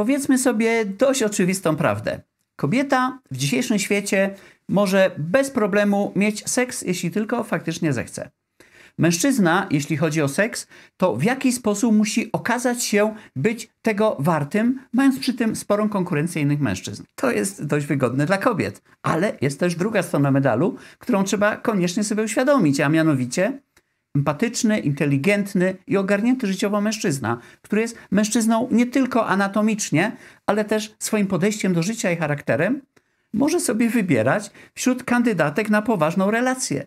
powiedzmy sobie dość oczywistą prawdę. Kobieta w dzisiejszym świecie może bez problemu mieć seks, jeśli tylko faktycznie zechce. Mężczyzna, jeśli chodzi o seks, to w jakiś sposób musi okazać się być tego wartym, mając przy tym sporą konkurencję innych mężczyzn. To jest dość wygodne dla kobiet, ale jest też druga strona medalu, którą trzeba koniecznie sobie uświadomić, a mianowicie empatyczny, inteligentny i ogarnięty życiowo mężczyzna, który jest mężczyzną nie tylko anatomicznie, ale też swoim podejściem do życia i charakterem, może sobie wybierać wśród kandydatek na poważną relację.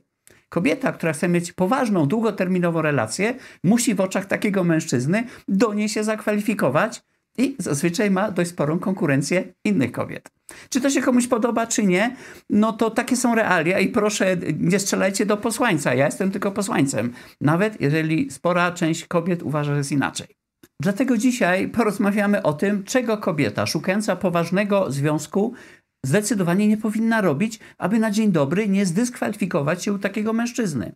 Kobieta, która chce mieć poważną, długoterminową relację, musi w oczach takiego mężczyzny do niej się zakwalifikować i zazwyczaj ma dość sporą konkurencję innych kobiet. Czy to się komuś podoba, czy nie, no to takie są realia i proszę, nie strzelajcie do posłańca. Ja jestem tylko posłańcem, nawet jeżeli spora część kobiet uważa, że jest inaczej. Dlatego dzisiaj porozmawiamy o tym, czego kobieta szukająca poważnego związku zdecydowanie nie powinna robić, aby na dzień dobry nie zdyskwalifikować się u takiego mężczyzny.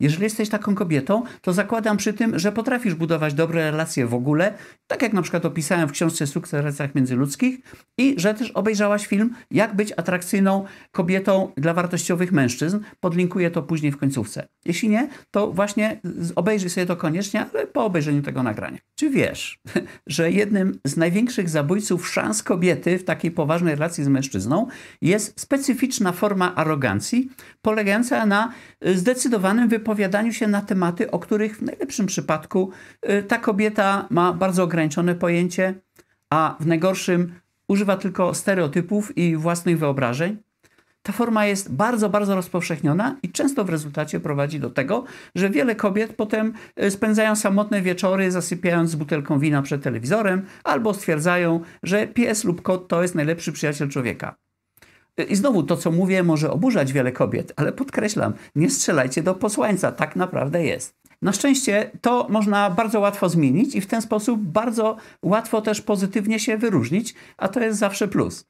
Jeżeli jesteś taką kobietą, to zakładam przy tym, że potrafisz budować dobre relacje w ogóle, tak jak na przykład opisałem w książce Sukces w relacjach międzyludzkich i że też obejrzałaś film Jak być atrakcyjną kobietą dla wartościowych mężczyzn. Podlinkuję to później w końcówce. Jeśli nie, to właśnie obejrzyj sobie to koniecznie, ale po obejrzeniu tego nagrania. Czy wiesz, że jednym z największych zabójców szans kobiety w takiej poważnej relacji z mężczyzną mężczyzną, jest specyficzna forma arogancji, polegająca na y, zdecydowanym wypowiadaniu się na tematy, o których w najlepszym przypadku y, ta kobieta ma bardzo ograniczone pojęcie, a w najgorszym używa tylko stereotypów i własnych wyobrażeń. Ta forma jest bardzo, bardzo rozpowszechniona i często w rezultacie prowadzi do tego, że wiele kobiet potem e, spędzają samotne wieczory zasypiając z butelką wina przed telewizorem albo stwierdzają, że pies lub kot to jest najlepszy przyjaciel człowieka. E, I znowu to, co mówię, może oburzać wiele kobiet, ale podkreślam, nie strzelajcie do posłańca, tak naprawdę jest. Na szczęście to można bardzo łatwo zmienić i w ten sposób bardzo łatwo też pozytywnie się wyróżnić, a to jest zawsze plus.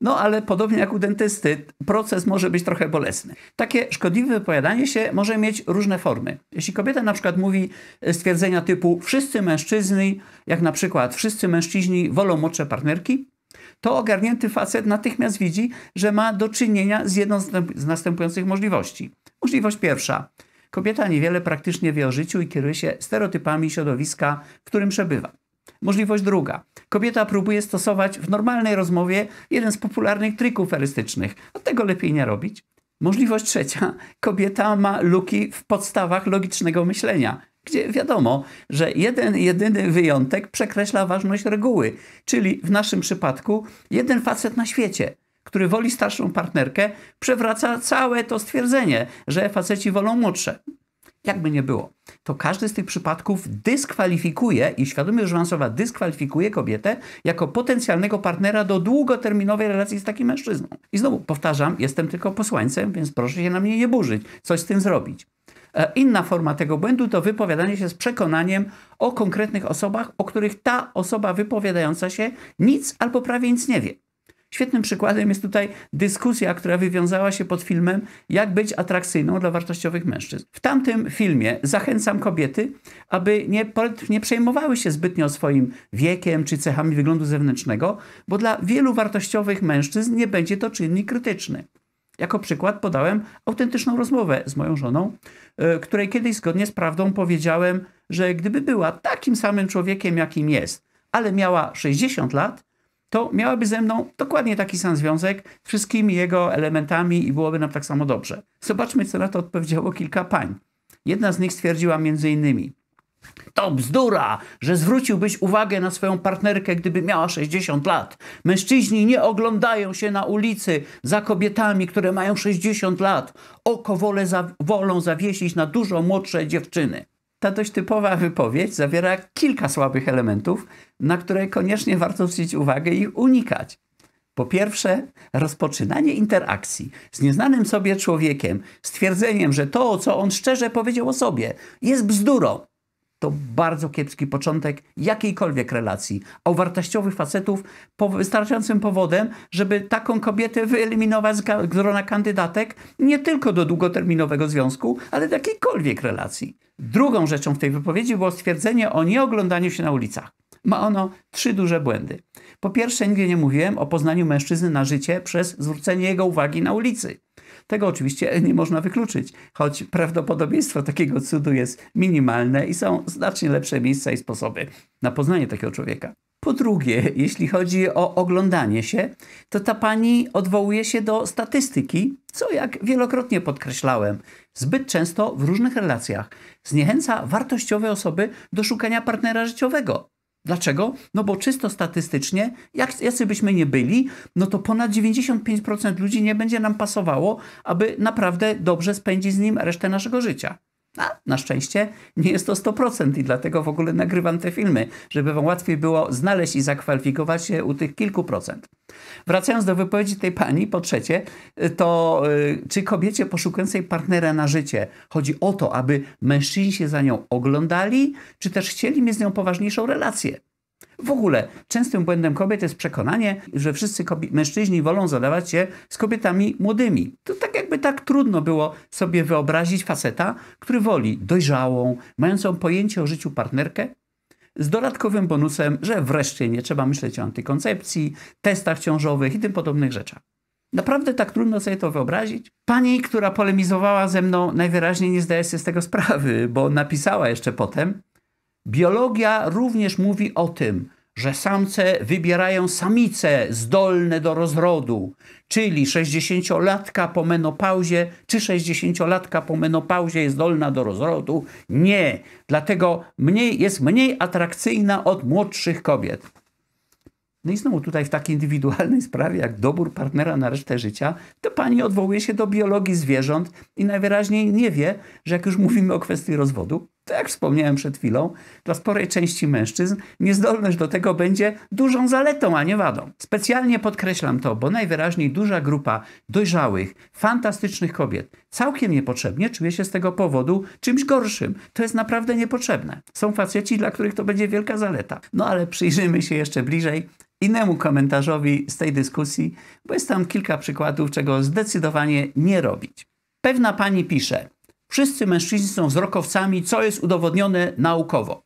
No ale podobnie jak u dentysty, proces może być trochę bolesny. Takie szkodliwe wypowiadanie się może mieć różne formy. Jeśli kobieta na przykład mówi e, stwierdzenia typu wszyscy mężczyźni, jak na przykład wszyscy mężczyźni wolą mocze partnerki, to ogarnięty facet natychmiast widzi, że ma do czynienia z jedną z następujących możliwości. Możliwość pierwsza. Kobieta niewiele praktycznie wie o życiu i kieruje się stereotypami środowiska, w którym przebywa. Możliwość druga. Kobieta próbuje stosować w normalnej rozmowie jeden z popularnych trików erystycznych. Od tego lepiej nie robić. Możliwość trzecia. Kobieta ma luki w podstawach logicznego myślenia, gdzie wiadomo, że jeden jedyny wyjątek przekreśla ważność reguły, czyli w naszym przypadku jeden facet na świecie, który woli starszą partnerkę, przewraca całe to stwierdzenie, że faceci wolą młodsze jakby nie było, to każdy z tych przypadków dyskwalifikuje i już żwansowa dyskwalifikuje kobietę jako potencjalnego partnera do długoterminowej relacji z takim mężczyzną. I znowu powtarzam, jestem tylko posłańcem, więc proszę się na mnie nie burzyć, coś z tym zrobić. E, inna forma tego błędu to wypowiadanie się z przekonaniem o konkretnych osobach, o których ta osoba wypowiadająca się nic albo prawie nic nie wie. Świetnym przykładem jest tutaj dyskusja, która wywiązała się pod filmem Jak być atrakcyjną dla wartościowych mężczyzn. W tamtym filmie zachęcam kobiety, aby nie, nie przejmowały się zbytnio swoim wiekiem czy cechami wyglądu zewnętrznego, bo dla wielu wartościowych mężczyzn nie będzie to czynnik krytyczny. Jako przykład podałem autentyczną rozmowę z moją żoną, e, której kiedyś zgodnie z prawdą powiedziałem, że gdyby była takim samym człowiekiem, jakim jest, ale miała 60 lat, to miałaby ze mną dokładnie taki sam związek z wszystkimi jego elementami i byłoby nam tak samo dobrze. Zobaczmy, co na to odpowiedziało kilka pań. Jedna z nich stwierdziła między innymi, to bzdura, że zwróciłbyś uwagę na swoją partnerkę, gdyby miała 60 lat. Mężczyźni nie oglądają się na ulicy za kobietami, które mają 60 lat. Oko wolę za, wolą zawiesić na dużo młodsze dziewczyny. Ta dość typowa wypowiedź zawiera kilka słabych elementów, na które koniecznie warto zwrócić uwagę i unikać. Po pierwsze, rozpoczynanie interakcji z nieznanym sobie człowiekiem, stwierdzeniem, że to, co on szczerze powiedział o sobie, jest bzdurą, to bardzo kiepski początek jakiejkolwiek relacji. A u wartościowych facetów po wystarczającym powodem, żeby taką kobietę wyeliminować z grona kandydatek nie tylko do długoterminowego związku, ale do jakiejkolwiek relacji. Drugą rzeczą w tej wypowiedzi było stwierdzenie o nieoglądaniu się na ulicach. Ma ono trzy duże błędy. Po pierwsze, nigdy nie mówiłem o poznaniu mężczyzny na życie przez zwrócenie jego uwagi na ulicy. Tego oczywiście nie można wykluczyć, choć prawdopodobieństwo takiego cudu jest minimalne i są znacznie lepsze miejsca i sposoby na poznanie takiego człowieka. Po drugie, jeśli chodzi o oglądanie się, to ta pani odwołuje się do statystyki, co jak wielokrotnie podkreślałem, zbyt często w różnych relacjach zniechęca wartościowe osoby do szukania partnera życiowego. Dlaczego? No bo czysto statystycznie, jak jacy byśmy nie byli, no to ponad 95% ludzi nie będzie nam pasowało, aby naprawdę dobrze spędzić z nim resztę naszego życia. A na szczęście nie jest to 100% i dlatego w ogóle nagrywam te filmy, żeby wam łatwiej było znaleźć i zakwalifikować się u tych kilku procent. Wracając do wypowiedzi tej pani, po trzecie, to yy, czy kobiecie poszukującej partnera na życie chodzi o to, aby mężczyźni się za nią oglądali, czy też chcieli mieć z nią poważniejszą relację? W ogóle częstym błędem kobiet jest przekonanie, że wszyscy mężczyźni wolą zadawać się z kobietami młodymi. To tak jakby tak trudno było sobie wyobrazić faceta, który woli dojrzałą, mającą pojęcie o życiu partnerkę, z dodatkowym bonusem, że wreszcie nie trzeba myśleć o antykoncepcji, testach ciążowych i tym podobnych rzeczach. Naprawdę tak trudno sobie to wyobrazić? Pani, która polemizowała ze mną, najwyraźniej nie zdaje sobie z tego sprawy, bo napisała jeszcze potem, Biologia również mówi o tym, że samce wybierają samice zdolne do rozrodu, czyli 60-latka po menopauzie, czy 60-latka po menopauzie jest zdolna do rozrodu? Nie. Dlatego mniej, jest mniej atrakcyjna od młodszych kobiet. No i znowu tutaj w takiej indywidualnej sprawie, jak dobór partnera na resztę życia, to pani odwołuje się do biologii zwierząt i najwyraźniej nie wie, że jak już mówimy o kwestii rozwodu, to jak wspomniałem przed chwilą, dla sporej części mężczyzn niezdolność do tego będzie dużą zaletą, a nie wadą. Specjalnie podkreślam to, bo najwyraźniej duża grupa dojrzałych, fantastycznych kobiet całkiem niepotrzebnie czuje się z tego powodu czymś gorszym. To jest naprawdę niepotrzebne. Są faceci, dla których to będzie wielka zaleta. No ale przyjrzyjmy się jeszcze bliżej innemu komentarzowi z tej dyskusji, bo jest tam kilka przykładów, czego zdecydowanie nie robić. Pewna pani pisze, Wszyscy mężczyźni są wzrokowcami, co jest udowodnione naukowo.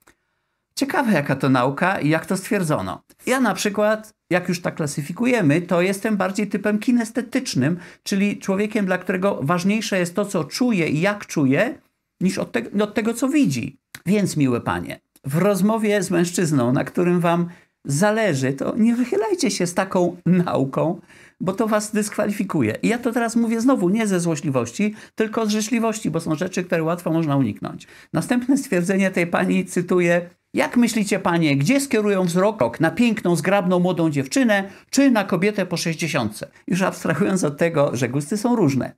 Ciekawe jaka to nauka i jak to stwierdzono. Ja na przykład, jak już tak klasyfikujemy, to jestem bardziej typem kinestetycznym, czyli człowiekiem, dla którego ważniejsze jest to, co czuje i jak czuje, niż od, te no, od tego, co widzi. Więc, miłe panie, w rozmowie z mężczyzną, na którym wam zależy, to nie wychylajcie się z taką nauką, bo to was dyskwalifikuje. I ja to teraz mówię znowu nie ze złośliwości, tylko z życzliwości, bo są rzeczy, które łatwo można uniknąć. Następne stwierdzenie tej pani cytuję. Jak myślicie, panie, gdzie skierują wzrok na piękną, zgrabną młodą dziewczynę, czy na kobietę po 60? Już abstrahując od tego, że gusty są różne,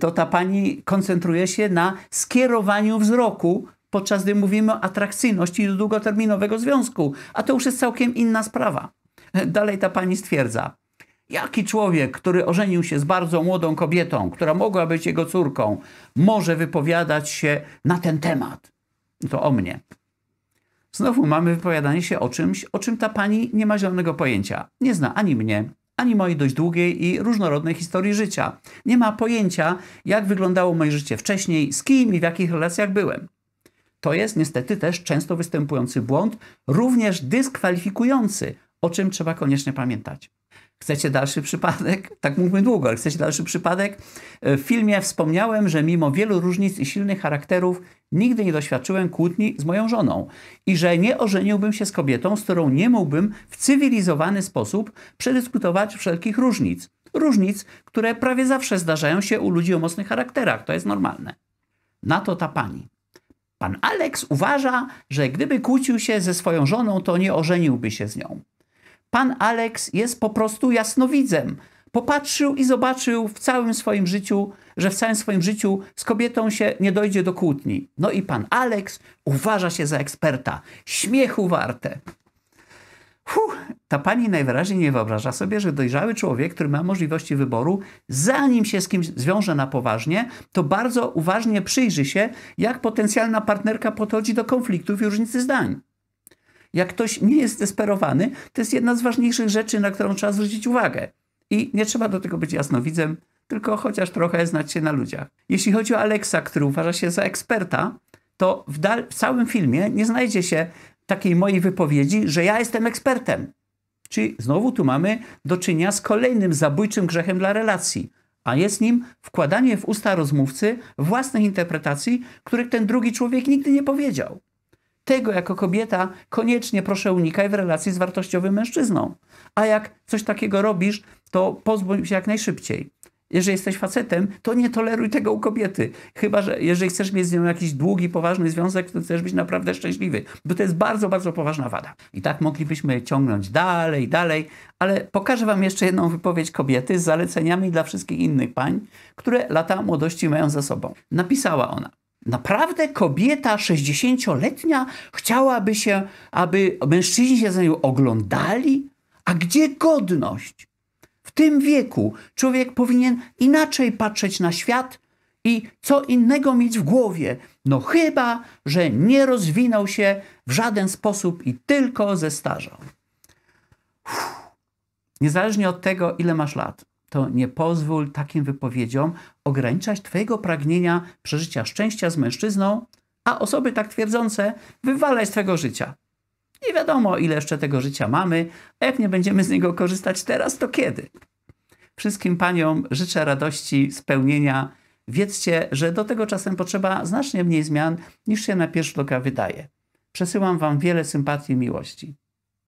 to ta pani koncentruje się na skierowaniu wzroku podczas gdy mówimy o atrakcyjności długoterminowego związku, a to już jest całkiem inna sprawa. Dalej ta pani stwierdza. Jaki człowiek, który ożenił się z bardzo młodą kobietą, która mogła być jego córką, może wypowiadać się na ten temat? To o mnie. Znowu mamy wypowiadanie się o czymś, o czym ta pani nie ma zielonego pojęcia. Nie zna ani mnie, ani mojej dość długiej i różnorodnej historii życia. Nie ma pojęcia, jak wyglądało moje życie wcześniej, z kim i w jakich relacjach byłem. To jest niestety też często występujący błąd, również dyskwalifikujący, o czym trzeba koniecznie pamiętać. Chcecie dalszy przypadek? Tak mówmy długo, ale chcecie dalszy przypadek? E, w filmie wspomniałem, że mimo wielu różnic i silnych charakterów nigdy nie doświadczyłem kłótni z moją żoną i że nie ożeniłbym się z kobietą, z którą nie mógłbym w cywilizowany sposób przedyskutować wszelkich różnic. Różnic, które prawie zawsze zdarzają się u ludzi o mocnych charakterach, to jest normalne. Na to ta pani. Pan Aleks uważa, że gdyby kłócił się ze swoją żoną, to nie ożeniłby się z nią. Pan Aleks jest po prostu jasnowidzem. Popatrzył i zobaczył w całym swoim życiu, że w całym swoim życiu z kobietą się nie dojdzie do kłótni. No i pan Aleks uważa się za eksperta. Śmiechu warte. Huh, ta pani najwyraźniej nie wyobraża sobie, że dojrzały człowiek, który ma możliwości wyboru, zanim się z kimś zwiąże na poważnie, to bardzo uważnie przyjrzy się, jak potencjalna partnerka podchodzi do konfliktów i różnicy zdań. Jak ktoś nie jest desperowany, to jest jedna z ważniejszych rzeczy, na którą trzeba zwrócić uwagę. I nie trzeba do tego być jasnowidzem, tylko chociaż trochę znać się na ludziach. Jeśli chodzi o Alexa, który uważa się za eksperta, to w, w, całym filmie nie znajdzie się takiej mojej wypowiedzi, że ja jestem ekspertem. Czyli znowu tu mamy do czynienia z kolejnym zabójczym grzechem dla relacji, a jest nim wkładanie w usta rozmówcy własnych interpretacji, których ten drugi człowiek nigdy nie powiedział. Tego jako kobieta koniecznie proszę unikaj w relacji z wartościowym mężczyzną. A jak coś takiego robisz, to pozbądź się jak najszybciej. Jeżeli jesteś facetem, to nie toleruj tego u kobiety. Chyba, że jeżeli chcesz mieć z nią jakiś długi, poważny związek, to chcesz być naprawdę szczęśliwy, bo to jest bardzo, bardzo poważna wada. I tak moglibyśmy ciągnąć dalej, dalej, ale pokażę Wam jeszcze jedną wypowiedź kobiety z zaleceniami dla wszystkich innych pań, które lata młodości mają za sobą. Napisała ona. Naprawdę kobieta 60-letnia chciałaby się, aby mężczyźni się za nią oglądali? A gdzie godność? tym wieku człowiek powinien inaczej patrzeć na świat i co innego mieć w głowie. No chyba, że nie rozwinął się w żaden sposób i tylko zestarzał. Uff. Niezależnie od tego, ile masz lat, to nie pozwól takim wypowiedziom ograniczać Twojego pragnienia przeżycia szczęścia z mężczyzną, a osoby tak twierdzące wywalaj z Twojego życia. Nie wiadomo, ile jeszcze tego życia mamy, a jak nie będziemy z niego korzystać teraz, to kiedy? Wszystkim paniom życzę radości, spełnienia. Wiedzcie, że do tego czasem potrzeba znacznie mniej zmian, niż się na pierwszy oka wydaje. Przesyłam wam wiele sympatii i miłości.